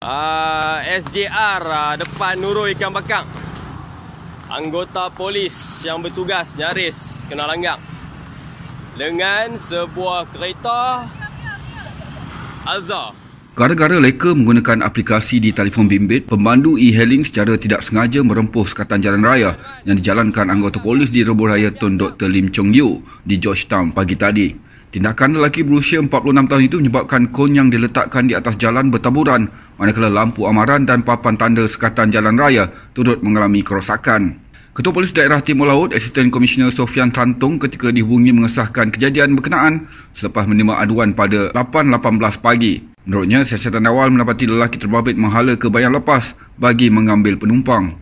uh, ah, SJR uh, ah, depan Nurul Ikan Bakang Anggota polis yang bertugas nyaris kena langgang Dengan sebuah kereta Azhar Gara-gara leka menggunakan aplikasi di telefon bimbit, pemandu e-hailing secara tidak sengaja merempuh sekatan jalan raya yang dijalankan anggota polis di Rebu Raya Tun Dr. Lim Chong Yew di Georgetown pagi tadi. Tindakan lelaki berusia 46 tahun itu menyebabkan kon yang diletakkan di atas jalan bertaburan manakala lampu amaran dan papan tanda sekatan jalan raya turut mengalami kerosakan. Ketua Polis Daerah Timur Laut, Asisten Komisioner Sofian Tantung ketika dihubungi mengesahkan kejadian berkenaan selepas menerima aduan pada 8.18 pagi. Menurutnya, siasatan awal mendapati lelaki terbabit menghala ke bayang lepas bagi mengambil penumpang.